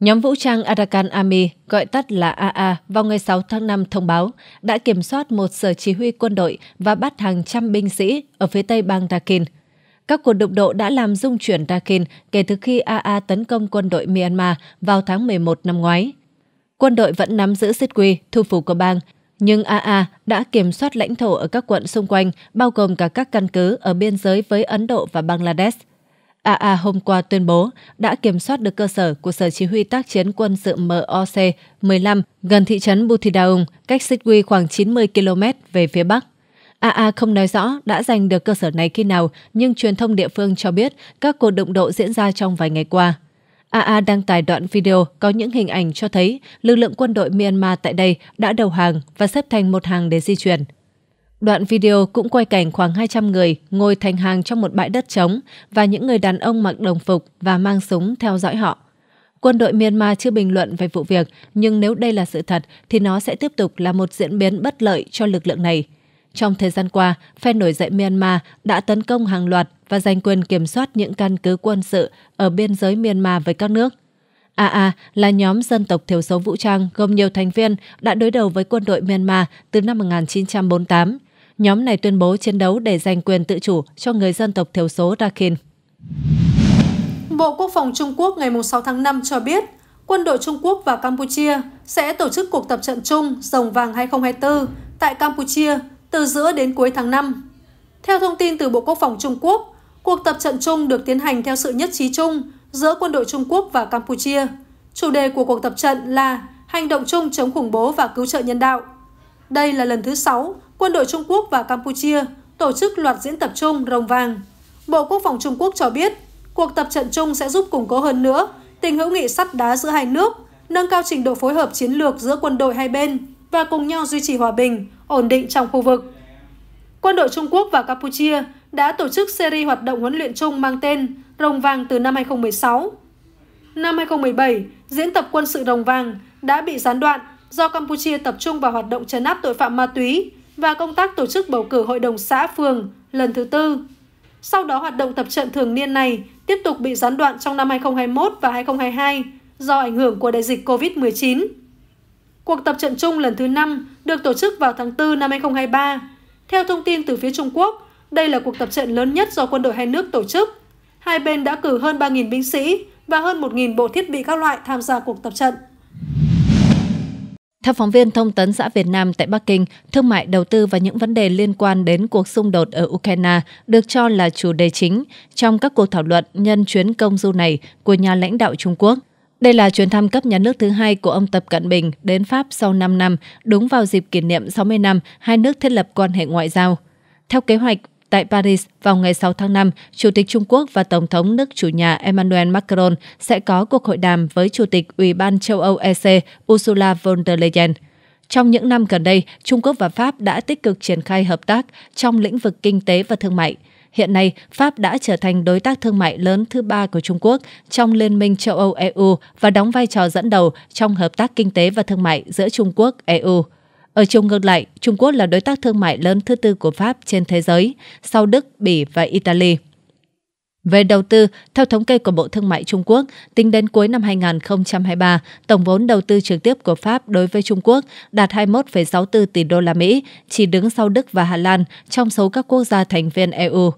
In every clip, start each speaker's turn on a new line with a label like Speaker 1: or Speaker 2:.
Speaker 1: Nhóm vũ trang Arakan Army, gọi tắt là AA, vào ngày 6 tháng 5 thông báo đã kiểm soát một sở chỉ huy quân đội và bắt hàng trăm binh sĩ ở phía tây bang Rakhine. Các cuộc đụng độ đã làm rung chuyển Rakhine kể từ khi AA tấn công quân đội Myanmar vào tháng 11 năm ngoái. Quân đội vẫn nắm giữ xích quy, thu phục của bang, nhưng AA đã kiểm soát lãnh thổ ở các quận xung quanh, bao gồm cả các căn cứ ở biên giới với Ấn Độ và Bangladesh. AA hôm qua tuyên bố đã kiểm soát được cơ sở của Sở Chỉ huy Tác chiến quân sự MOC 15 gần thị trấn Butidaung, cách Sikwi khoảng 90 km về phía Bắc. AA không nói rõ đã giành được cơ sở này khi nào, nhưng truyền thông địa phương cho biết các cuộc đụng độ diễn ra trong vài ngày qua. AA đăng tải đoạn video có những hình ảnh cho thấy lực lượng quân đội Myanmar tại đây đã đầu hàng và xếp thành một hàng để di chuyển. Đoạn video cũng quay cảnh khoảng 200 người ngồi thành hàng trong một bãi đất trống và những người đàn ông mặc đồng phục và mang súng theo dõi họ. Quân đội Myanmar chưa bình luận về vụ việc, nhưng nếu đây là sự thật thì nó sẽ tiếp tục là một diễn biến bất lợi cho lực lượng này. Trong thời gian qua, phe nổi dậy Myanmar đã tấn công hàng loạt và giành quyền kiểm soát những căn cứ quân sự ở biên giới Myanmar với các nước. AA là nhóm dân tộc thiểu số vũ trang gồm nhiều thành viên đã đối đầu với quân đội Myanmar từ năm 1948. Nhóm này tuyên bố chiến đấu để giành quyền tự chủ cho người dân tộc thiểu số Rakhine.
Speaker 2: Bộ Quốc phòng Trung Quốc ngày 6 tháng 5 cho biết, quân đội Trung Quốc và Campuchia sẽ tổ chức cuộc tập trận chung Rồng vàng 2024 tại Campuchia từ giữa đến cuối tháng 5. Theo thông tin từ Bộ Quốc phòng Trung Quốc, cuộc tập trận chung được tiến hành theo sự nhất trí chung giữa quân đội Trung Quốc và Campuchia. Chủ đề của cuộc tập trận là Hành động chung chống khủng bố và cứu trợ nhân đạo. Đây là lần thứ 6 quân đội Trung Quốc và Campuchia tổ chức loạt diễn tập chung rồng vàng. Bộ Quốc phòng Trung Quốc cho biết, cuộc tập trận chung sẽ giúp củng cố hơn nữa tình hữu nghị sắt đá giữa hai nước, nâng cao trình độ phối hợp chiến lược giữa quân đội hai bên và cùng nhau duy trì hòa bình, ổn định trong khu vực. Quân đội Trung Quốc và Campuchia đã tổ chức series hoạt động huấn luyện chung mang tên Rồng Vàng từ năm 2016. Năm 2017, diễn tập quân sự Rồng Vàng đã bị gián đoạn do Campuchia tập trung vào hoạt động chấn áp tội phạm ma túy và công tác tổ chức bầu cử hội đồng xã phường lần thứ tư. Sau đó hoạt động tập trận thường niên này tiếp tục bị gián đoạn trong năm 2021 và 2022 do ảnh hưởng của đại dịch COVID-19. Cuộc tập trận chung lần thứ 5 được tổ chức vào tháng 4 năm 2023. Theo thông tin từ phía Trung Quốc, đây là cuộc tập trận lớn nhất do quân đội hai nước tổ chức. Hai bên đã cử hơn 3.000 binh sĩ và hơn 1.000 bộ thiết bị các loại tham gia cuộc tập trận.
Speaker 1: Theo phóng viên thông tấn xã Việt Nam tại Bắc Kinh, thương mại đầu tư và những vấn đề liên quan đến cuộc xung đột ở Ukraine được cho là chủ đề chính trong các cuộc thảo luận nhân chuyến công du này của nhà lãnh đạo Trung Quốc. Đây là chuyến thăm cấp nhà nước thứ hai của ông Tập Cận Bình đến Pháp sau 5 năm, đúng vào dịp kỷ niệm 60 năm hai nước thiết lập quan hệ ngoại giao. Theo kế hoạch, Tại Paris vào ngày 6 tháng 5, Chủ tịch Trung Quốc và Tổng thống nước chủ nhà Emmanuel Macron sẽ có cuộc hội đàm với Chủ tịch Ủy ban châu Âu EC Ursula von der Leyen. Trong những năm gần đây, Trung Quốc và Pháp đã tích cực triển khai hợp tác trong lĩnh vực kinh tế và thương mại. Hiện nay, Pháp đã trở thành đối tác thương mại lớn thứ ba của Trung Quốc trong Liên minh châu Âu EU và đóng vai trò dẫn đầu trong hợp tác kinh tế và thương mại giữa Trung Quốc EU. Ở chiều ngược lại, Trung Quốc là đối tác thương mại lớn thứ tư của Pháp trên thế giới, sau Đức, Bỉ và Italy. Về đầu tư, theo thống kê của Bộ Thương mại Trung Quốc, tính đến cuối năm 2023, tổng vốn đầu tư trực tiếp của Pháp đối với Trung Quốc đạt 21,64 tỷ đô la Mỹ, chỉ đứng sau Đức và Hà Lan trong số các quốc gia thành viên EU.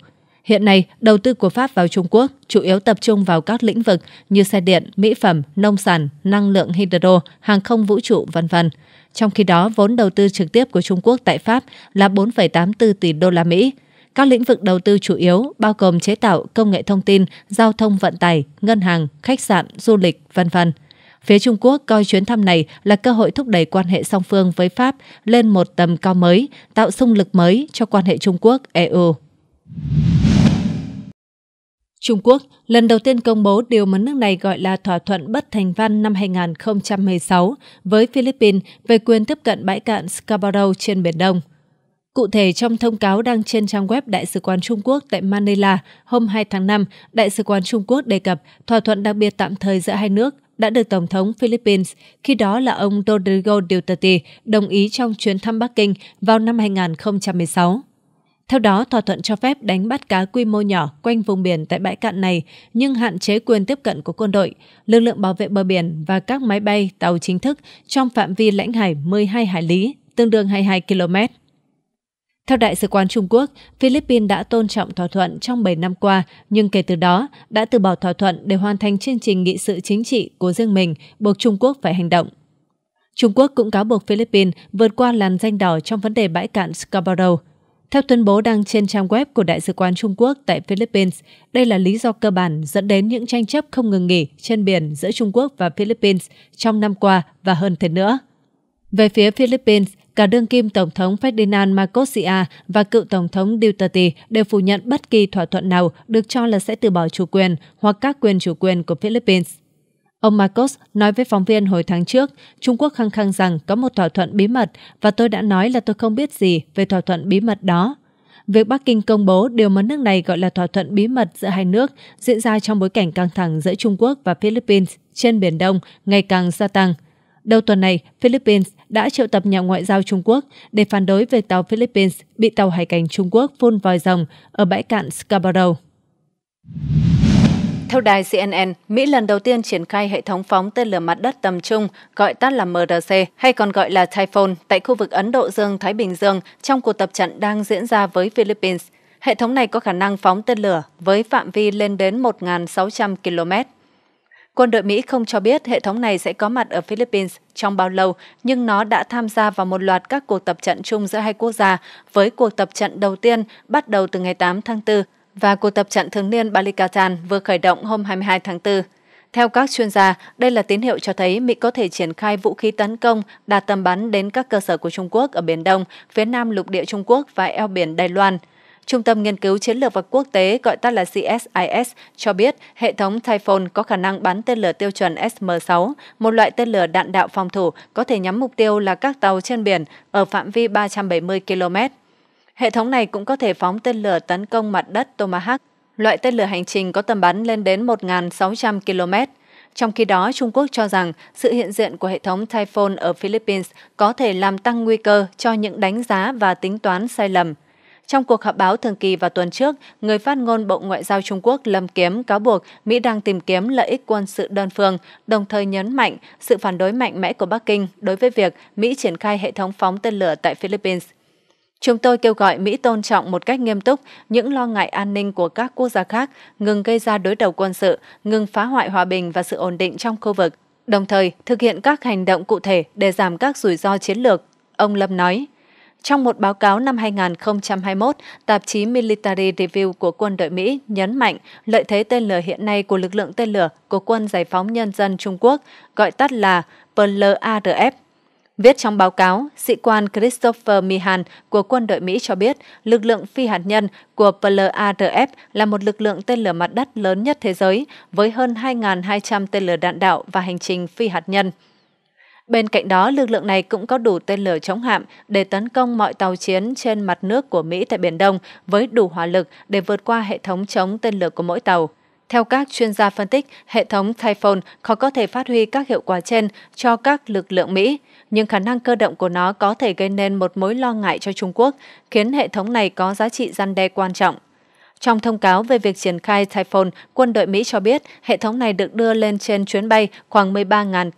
Speaker 1: Hiện nay, đầu tư của Pháp vào Trung Quốc chủ yếu tập trung vào các lĩnh vực như xe điện, mỹ phẩm, nông sản, năng lượng hydro, hàng không vũ trụ, vân vân. Trong khi đó, vốn đầu tư trực tiếp của Trung Quốc tại Pháp là 4,84 tỷ đô la Mỹ. Các lĩnh vực đầu tư chủ yếu bao gồm chế tạo, công nghệ thông tin, giao thông vận tải, ngân hàng, khách sạn, du lịch, vân vân. Phía Trung Quốc coi chuyến thăm này là cơ hội thúc đẩy quan hệ song phương với Pháp lên một tầm cao mới, tạo xung lực mới cho quan hệ Trung Quốc-EU. Trung Quốc lần đầu tiên công bố điều mà nước này gọi là thỏa thuận bất thành văn năm 2016 với Philippines về quyền tiếp cận bãi cạn Scarborough trên Biển Đông. Cụ thể, trong thông cáo đăng trên trang web Đại sứ quán Trung Quốc tại Manila hôm 2 tháng 5, Đại sứ quán Trung Quốc đề cập thỏa thuận đặc biệt tạm thời giữa hai nước đã được Tổng thống Philippines, khi đó là ông Rodrigo Duterte, đồng ý trong chuyến thăm Bắc Kinh vào năm 2016. Theo đó, thỏa thuận cho phép đánh bắt cá quy mô nhỏ quanh vùng biển tại bãi cạn này nhưng hạn chế quyền tiếp cận của quân đội, lực lượng bảo vệ bờ biển và các máy bay, tàu chính thức trong phạm vi lãnh hải 12 hải lý, tương đương 22 km. Theo Đại sứ quán Trung Quốc, Philippines đã tôn trọng thỏa thuận trong 7 năm qua, nhưng kể từ đó đã từ bỏ thỏa thuận để hoàn thành chương trình nghị sự chính trị của riêng mình, buộc Trung Quốc phải hành động. Trung Quốc cũng cáo buộc Philippines vượt qua làn danh đỏ trong vấn đề bãi cạn Scarborough. Theo tuyên bố đăng trên trang web của Đại sứ quán Trung Quốc tại Philippines, đây là lý do cơ bản dẫn đến những tranh chấp không ngừng nghỉ trên biển giữa Trung Quốc và Philippines trong năm qua và hơn thế nữa. Về phía Philippines, cả đương kim Tổng thống Ferdinand Marcos và cựu Tổng thống Duterte đều phủ nhận bất kỳ thỏa thuận nào được cho là sẽ từ bỏ chủ quyền hoặc các quyền chủ quyền của Philippines. Ông Marcos nói với phóng viên hồi tháng trước, Trung Quốc khăng khăng rằng có một thỏa thuận bí mật và tôi đã nói là tôi không biết gì về thỏa thuận bí mật đó. Việc Bắc Kinh công bố điều mà nước này gọi là thỏa thuận bí mật giữa hai nước diễn ra trong bối cảnh căng thẳng giữa Trung Quốc và Philippines trên Biển Đông ngày càng gia tăng. Đầu tuần này, Philippines đã triệu tập nhà ngoại giao Trung Quốc để phản đối về tàu Philippines bị tàu hải cảnh Trung Quốc phun vòi rồng ở bãi cạn Scarborough. Theo đài CNN, Mỹ lần đầu tiên triển khai hệ thống phóng tên lửa mặt đất tầm trung, gọi tắt là MRC, hay còn gọi là Typhoon, tại khu vực Ấn Độ Dương-Thái Bình Dương trong cuộc tập trận đang diễn ra với Philippines. Hệ thống này có khả năng phóng tên lửa với phạm vi lên đến 1.600 km. Quân đội Mỹ không cho biết hệ thống này sẽ có mặt ở Philippines trong bao lâu, nhưng nó đã tham gia vào một loạt các cuộc tập trận chung giữa hai quốc gia với cuộc tập trận đầu tiên bắt đầu từ ngày 8 tháng 4 và cuộc tập trận thường niên Balikatan vừa khởi động hôm 22 tháng 4. Theo các chuyên gia, đây là tín hiệu cho thấy Mỹ có thể triển khai vũ khí tấn công đạt tầm bắn đến các cơ sở của Trung Quốc ở Biển Đông, phía nam lục địa Trung Quốc và eo biển Đài Loan. Trung tâm Nghiên cứu Chiến lược và Quốc tế gọi tắt là CSIS cho biết hệ thống Typhoon có khả năng bắn tên lửa tiêu chuẩn SM-6, một loại tên lửa đạn đạo phòng thủ có thể nhắm mục tiêu là các tàu trên biển ở phạm vi 370 km. Hệ thống này cũng có thể phóng tên lửa tấn công mặt đất Tomahawk, loại tên lửa hành trình có tầm bắn lên đến 1.600 km. Trong khi đó, Trung Quốc cho rằng sự hiện diện của hệ thống Typhoon ở Philippines có thể làm tăng nguy cơ cho những đánh giá và tính toán sai lầm. Trong cuộc họp báo thường kỳ vào tuần trước, người phát ngôn Bộ Ngoại giao Trung Quốc Lâm Kiếm cáo buộc Mỹ đang tìm kiếm lợi ích quân sự đơn phương, đồng thời nhấn mạnh sự phản đối mạnh mẽ của Bắc Kinh đối với việc Mỹ triển khai hệ thống phóng tên lửa tại Philippines chúng tôi kêu gọi mỹ tôn trọng một cách nghiêm túc những lo ngại an ninh của các quốc gia khác ngừng gây ra đối đầu quân sự ngừng phá hoại hòa bình và sự ổn định trong khu vực đồng thời thực hiện các hành động cụ thể để giảm các rủi ro chiến lược ông lâm nói trong một báo cáo năm 2021, tạp chí Military Review của quân đội Mỹ nhấn mạnh lợi thế tên lửa hiện nay của lực lượng tên lửa của quân giải phóng nhân dân Trung Quốc, gọi tắt là PLARF, Viết trong báo cáo, sĩ quan Christopher Mihan của quân đội Mỹ cho biết lực lượng phi hạt nhân của PLARF là một lực lượng tên lửa mặt đất lớn nhất thế giới với hơn 2.200 tên lửa đạn đạo và hành trình phi hạt nhân. Bên cạnh đó, lực lượng này cũng có đủ tên lửa chống hạm để tấn công mọi tàu chiến trên mặt nước của Mỹ tại Biển Đông với đủ hỏa lực để vượt qua hệ thống chống tên lửa của mỗi tàu. Theo các chuyên gia phân tích, hệ thống Typhoon khó có thể phát huy các hiệu quả trên cho các lực lượng Mỹ nhưng khả năng cơ động của nó có thể gây nên một mối lo ngại cho Trung Quốc, khiến hệ thống này có giá trị gian đe quan trọng. Trong thông cáo về việc triển khai Typhoon, quân đội Mỹ cho biết hệ thống này được đưa lên trên chuyến bay khoảng 13.000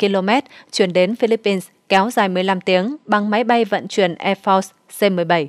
Speaker 1: km chuyển đến Philippines kéo dài 15 tiếng bằng máy bay vận chuyển Air Force C-17.